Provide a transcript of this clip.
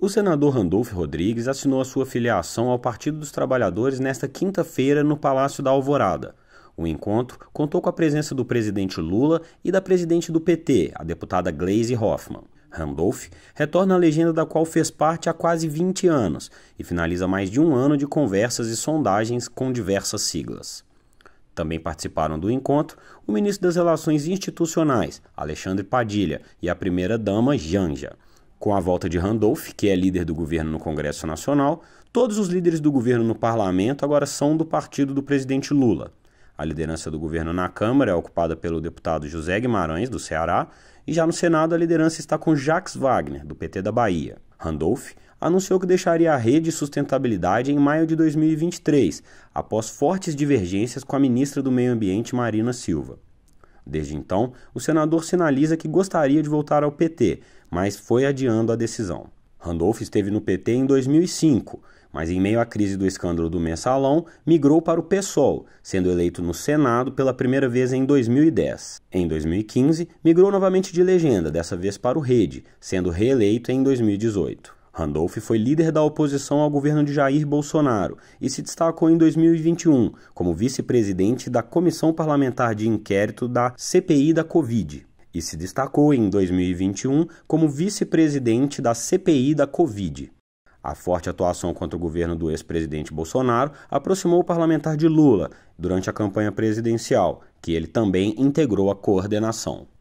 O senador Randolfo Rodrigues assinou a sua filiação ao Partido dos Trabalhadores nesta quinta-feira no Palácio da Alvorada. O encontro contou com a presença do presidente Lula e da presidente do PT, a deputada Gleisi Hoffmann. Randolph retorna à legenda da qual fez parte há quase 20 anos e finaliza mais de um ano de conversas e sondagens com diversas siglas. Também participaram do encontro o ministro das Relações Institucionais, Alexandre Padilha, e a primeira-dama, Janja. Com a volta de Randolph, que é líder do governo no Congresso Nacional, todos os líderes do governo no parlamento agora são do partido do presidente Lula. A liderança do governo na Câmara é ocupada pelo deputado José Guimarães, do Ceará, e já no Senado a liderança está com Jax Wagner, do PT da Bahia. Randolph anunciou que deixaria a rede de sustentabilidade em maio de 2023, após fortes divergências com a ministra do Meio Ambiente, Marina Silva. Desde então, o senador sinaliza que gostaria de voltar ao PT, mas foi adiando a decisão. Randolph esteve no PT em 2005, mas em meio à crise do escândalo do mensalão, migrou para o PSOL, sendo eleito no Senado pela primeira vez em 2010. Em 2015, migrou novamente de legenda, dessa vez para o Rede, sendo reeleito em 2018. Randolph foi líder da oposição ao governo de Jair Bolsonaro e se destacou em 2021 como vice-presidente da Comissão Parlamentar de Inquérito da CPI da Covid. E se destacou em 2021 como vice-presidente da CPI da Covid. A forte atuação contra o governo do ex-presidente Bolsonaro aproximou o parlamentar de Lula durante a campanha presidencial, que ele também integrou a coordenação.